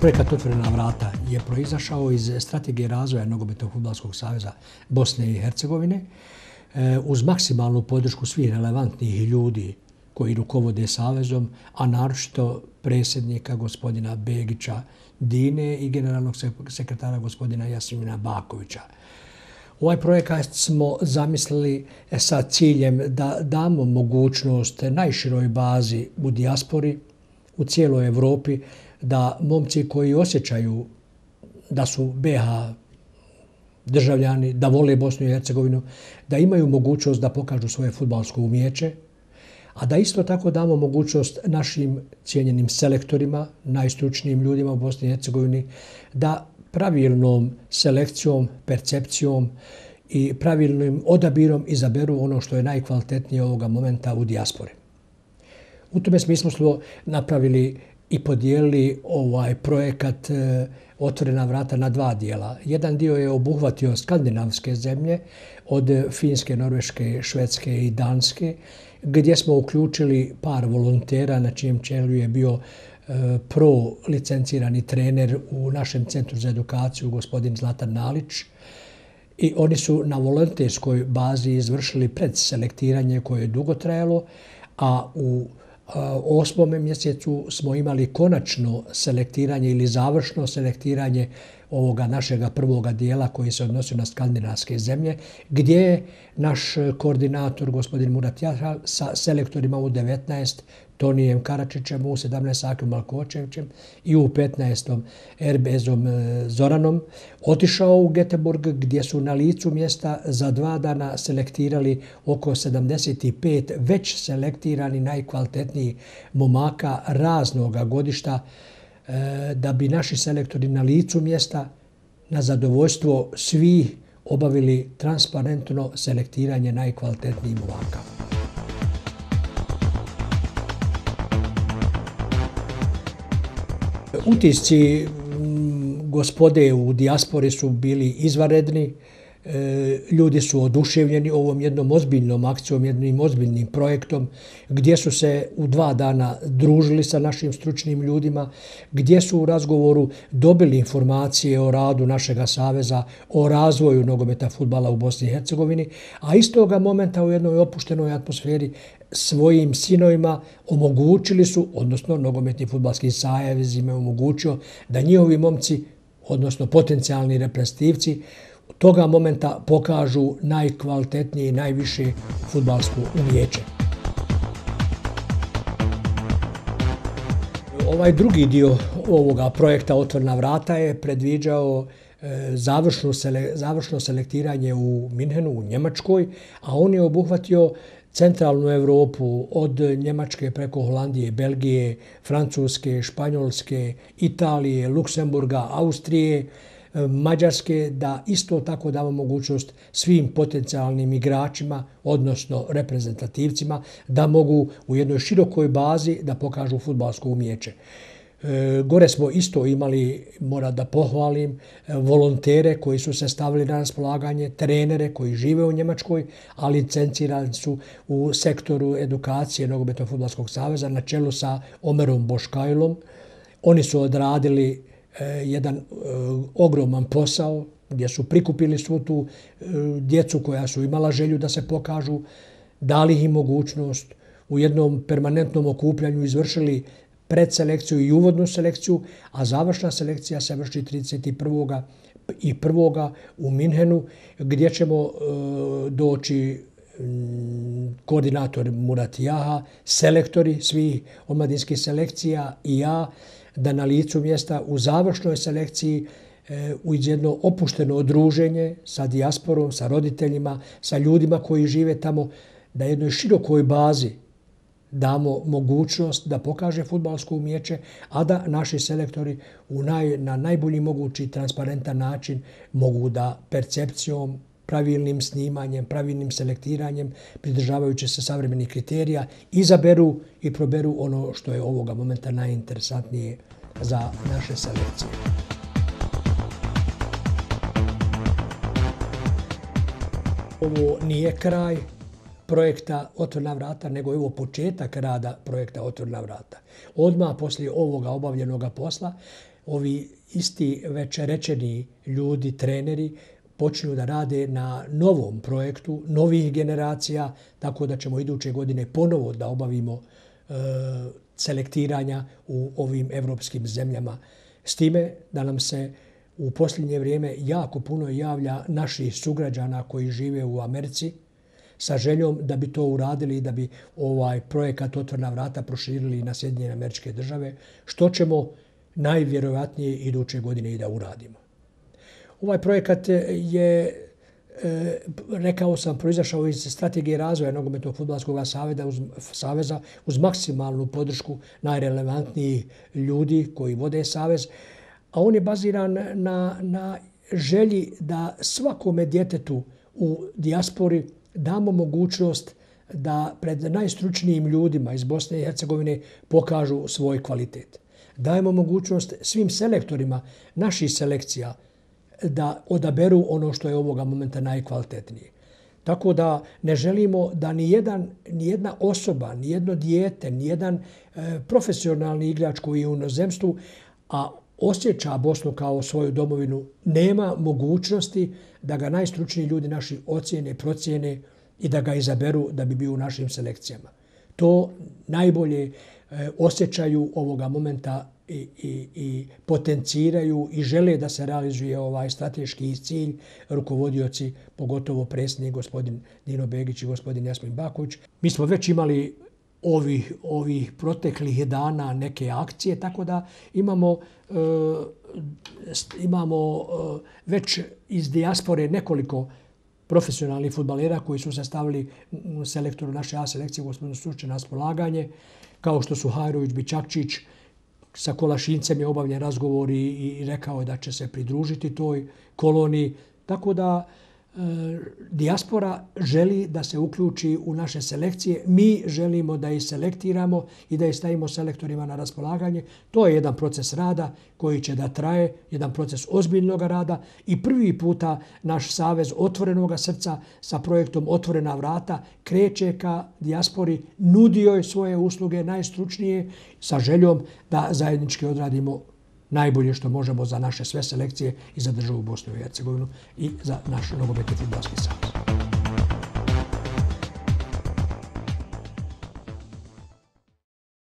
projekat Otvorena vrata je proizašao iz strategije razvoja Nogometnog futbalskog saveza Bosne i Hercegovine e, uz maksimalnu podršku svih relevantnih ljudi koji rukovode savezom, a naročito predsjednika gospodina Begića Dine i generalnog sekretara gospodina Jasmina Bakovića. Ovaj projekat smo zamislili e, sa ciljem da damo mogućnost najširoj bazi u dijaspori u cijeloj Evropi da momci koji osjećaju da su BH državljani, da vole Bosnu i Hercegovinu, da imaju mogućnost da pokažu svoje futbalsko umijeće, a da isto tako damo mogućnost našim cijenjenim selektorima, najstručnijim ljudima u Bosni i Hercegovini, da pravilnom selekcijom, percepcijom i pravilnim odabirom izaberu ono što je najkvalitetnije ovoga momenta u dijaspore. U tome smislu smo napravili i podijelili ovaj projekat e, Otvorena vrata na dva dijela. Jedan dio je obuhvatio skandinavske zemlje od Finske, Norveške, Švedske i Danske, gdje smo uključili par volontera na čijem čelu je bio e, pro licencirani trener u našem centru za edukaciju gospodin Zlatan Nalić i oni su na volonterskoj bazi izvršili predselektiranje koje je dugo trajalo a u osmom mjesecu smo imali konačno selektiranje ili završno selektiranje ovoga našega prvoga dijela koji se odnosi na skandinavske zemlje, gdje je naš koordinator, gospodin Murat Jahal, sa selektorima u 19 Tonijem Karačićem, u 17. Akim Malkočevićem i u 15. Erbezom e, Zoranom, otišao u Geteborg gdje su na licu mjesta za dva dana selektirali oko 75 već selektirani najkvalitetniji momaka raznog godišta e, da bi naši selektori na licu mjesta na zadovoljstvo svih obavili transparentno selektiranje najkvalitetnijih momaka. utisci mm, gospode u dijaspori su bili izvaredni. E, ljudi su oduševljeni ovom jednom ozbiljnom akcijom, jednim ozbiljnim projektom, gdje su se u dva dana družili sa našim stručnim ljudima, gdje su u razgovoru dobili informacije o radu našeg saveza, o razvoju nogometa futbala u Bosni i Hercegovini, a istoga momenta u jednoj opuštenoj atmosferi svojim sinovima omogućili su, odnosno nogometni futbalski sajevizim je omogućio da njihovi momci, odnosno potencijalni reprezentativci, toga momenta pokažu najkvalitetnije i najviše futbalsko umijeće. Ovaj drugi dio ovoga projekta Otvorna vrata je predviđao e, završno, završno selektiranje u Minhenu, u Njemačkoj, a on je obuhvatio centralnu Evropu od Njemačke preko Holandije, Belgije, Francuske, Španjolske, Italije, Luksemburga, Austrije, E, Mađarske da isto tako damo mogućnost svim potencijalnim igračima, odnosno reprezentativcima, da mogu u jednoj širokoj bazi da pokažu futbalsko umijeće. E, gore smo isto imali, mora da pohvalim, e, volontere koji su se stavili na raspolaganje, trenere koji žive u Njemačkoj, a licencirani su u sektoru edukacije Nogometnog futbolskog saveza na čelu sa Omerom Boškajlom. Oni su odradili E, jedan e, ogroman posao gdje su prikupili svu tu e, djecu koja su imala želju da se pokažu, dali im mogućnost u jednom permanentnom okupljanju izvršili predselekciju i uvodnu selekciju, a završna selekcija se vrši 31. i 1. u Minhenu, gdje ćemo doći mm, koordinator Murat Jaha, selektori svih omladinskih selekcija i ja, da na licu mjesta u završnoj selekciji e, u jedno opušteno odruženje sa dijasporom, sa roditeljima, sa ljudima koji žive tamo, da jednoj širokoj bazi damo mogućnost da pokaže futbalsko umjeće, a da naši selektori u na najbolji mogući transparentan način mogu da percepcijom pravilnim snimanjem, pravilnim selektiranjem, pridržavajući se savremenih kriterija, izaberu i proberu ono što je ovoga momenta najinteresantnije za naše selekcije. Ovo nije kraj projekta Otvorna vrata, nego je ovo početak rada projekta Otvorna vrata. Odmah poslije ovoga obavljenoga posla, ovi isti već rečeni ljudi, treneri, počinju da rade na novom projektu, novih generacija, tako da ćemo iduće godine ponovo da obavimo e, selektiranja u ovim evropskim zemljama. S time da nam se u posljednje vrijeme jako puno javlja naših sugrađana koji žive u Americi sa željom da bi to uradili i da bi ovaj projekat Otvorna vrata proširili na Sjedinjene američke države, što ćemo najvjerojatnije iduće godine i da uradimo. Ovaj projekat je, e, rekao sam, proizašao iz strategije razvoja nogometnog futbolskog saveza uz, saveza uz maksimalnu podršku najrelevantnijih ljudi koji vode savez, a on je baziran na, na želji da svakome djetetu u dijaspori damo mogućnost da pred najstručnijim ljudima iz Bosne i Hercegovine pokažu svoj kvalitet. Dajemo mogućnost svim selektorima naših selekcija, da odaberu ono što je ovoga momenta najkvalitetnije. Tako da ne želimo da ni, jedan, ni jedna osoba, ni jedno dijete, ni jedan e, profesionalni igrač koji je u nozemstvu, a osjeća Bosnu kao svoju domovinu, nema mogućnosti da ga najstručniji ljudi naši ocijene, procijene i da ga izaberu da bi bio u našim selekcijama. To najbolje e, osjećaju ovoga momenta i, i, i potenciraju i žele da se realizuje ovaj strateški cilj rukovodioci, pogotovo presni gospodin Dino Begić i gospodin Jasmin Bakuć. Mi smo već imali ovih, ovih proteklih dana neke akcije, tako da imamo, e, imamo e, već iz dijaspore nekoliko profesionalnih futbalera koji su se stavili selektoru naše A selekcije, gospodinu Sušće, na spolaganje, kao što su Hajrović, Bičakčić, sa Kolašincem je obavljen razgovor i, i rekao je da će se pridružiti toj koloniji. Tako da, dijaspora želi da se uključi u naše selekcije. Mi želimo da ih selektiramo i da ih stavimo selektorima na raspolaganje. To je jedan proces rada koji će da traje, jedan proces ozbiljnog rada i prvi puta naš Savez otvorenog srca sa projektom Otvorena vrata kreće ka dijaspori, nudio je svoje usluge najstručnije sa željom da zajednički odradimo najbolje što možemo za naše sve selekcije i za državu Bosnu i Hercegovinu i za naš nogometni futbolski savjez.